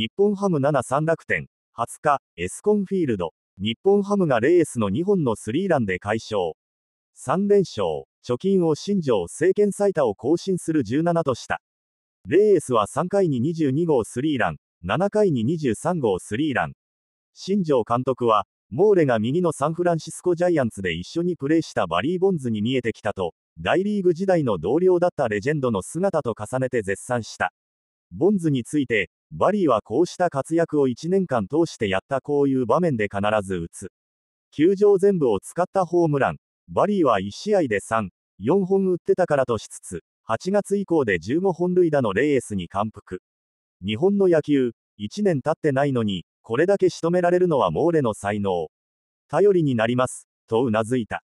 日本ハム7 3楽天、20日、エスコンフィールド、日本ハムがレースの2本のスリーランで快勝。3連勝、貯金を新庄政権最多を更新する17とした。レースは3回に22号スリーラン、7回に23号スリーラン。新庄監督は、モーレが右のサンフランシスコジャイアンツで一緒にプレーしたバリー・ボンズに見えてきたと、大リーグ時代の同僚だったレジェンドの姿と重ねて絶賛した。ボンズについて、バリーはこうした活躍を1年間通してやったこういう場面で必ず打つ。球場全部を使ったホームラン。バリーは1試合で3、4本打ってたからとしつつ、8月以降で15本塁打のレースに感服。日本の野球、1年経ってないのに、これだけ仕留められるのはモーレの才能。頼りになります、とうなずいた。